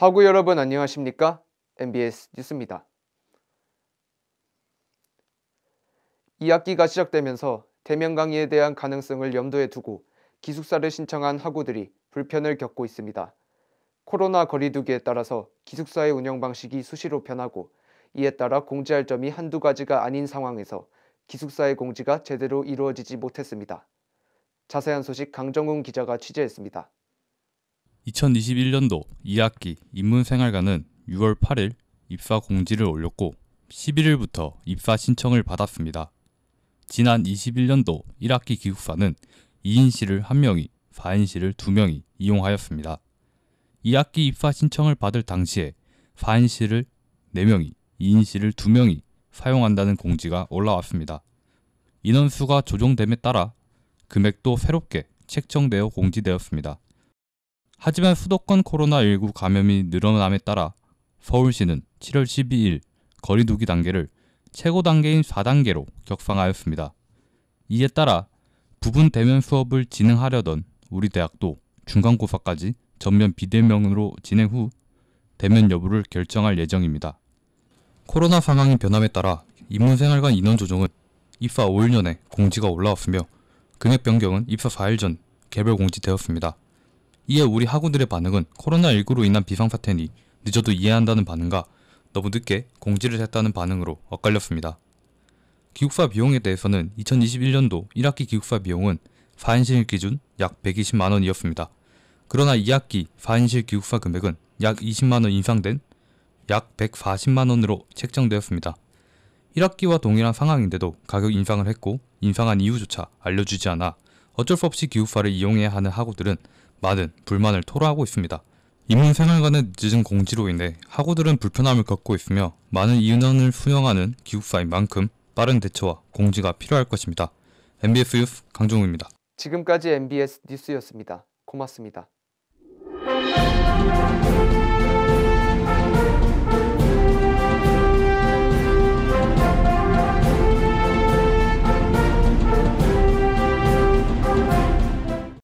하고 여러분 안녕하십니까? MBS 뉴스입니다. 2학기가 시작되면서 대면 강의에 대한 가능성을 염두에 두고 기숙사를 신청한 학우들이 불편을 겪고 있습니다. 코로나 거리두기에 따라서 기숙사의 운영 방식이 수시로 변하고 이에 따라 공지할 점이 한두 가지가 아닌 상황에서 기숙사의 공지가 제대로 이루어지지 못했습니다. 자세한 소식 강정훈 기자가 취재했습니다. 2021년도 2학기 입문생활관은 6월 8일 입사 공지를 올렸고 11일부터 입사 신청을 받았습니다. 지난 21년도 1학기 기숙사는 2인실을 1명이, 4인실을 2명이 이용하였습니다. 2학기 입사 신청을 받을 당시에 4인실을 4명이, 2인실을 2명이 사용한다는 공지가 올라왔습니다. 인원수가 조정됨에 따라 금액도 새롭게 책정되어 공지되었습니다. 하지만 수도권 코로나19 감염이 늘어남에 따라 서울시는 7월 12일 거리두기 단계를 최고 단계인 4단계로 격상하였습니다. 이에 따라 부분 대면 수업을 진행하려던 우리 대학도 중간고사까지 전면 비대면으로 진행 후 대면 여부를 결정할 예정입니다. 코로나 상황의 변함에 따라 입문생활관 인원 조정은 입사 5일 전에 공지가 올라왔으며 금액 변경은 입사 4일 전 개별 공지되었습니다. 이에 우리 학우들의 반응은 코로나19로 인한 비상사태니 늦어도 이해한다는 반응과 너무 늦게 공지를 했다는 반응으로 엇갈렸습니다. 기숙사 비용에 대해서는 2021년도 1학기 기숙사 비용은 4인실 기준 약 120만원이었습니다. 그러나 2학기 4인실 기숙사 금액은 약 20만원 인상된 약 140만원으로 책정되었습니다. 1학기와 동일한 상황인데도 가격 인상을 했고 인상한 이유조차 알려주지 않아 어쩔 수 없이 기숙사를 이용해야 하는 학우들은 많은 불만을 토로하고 있습니다. 인민생활관의 늦은 공지로 인해 학우들은 불편함을 겪고 있으며 많은 인원을 수용하는 기숙사인 만큼 빠른 대처와 공지가 필요할 것입니다. MBS 뉴스 강종우입니다. 지금까지 MBS 뉴스였습니다. 고맙습니다.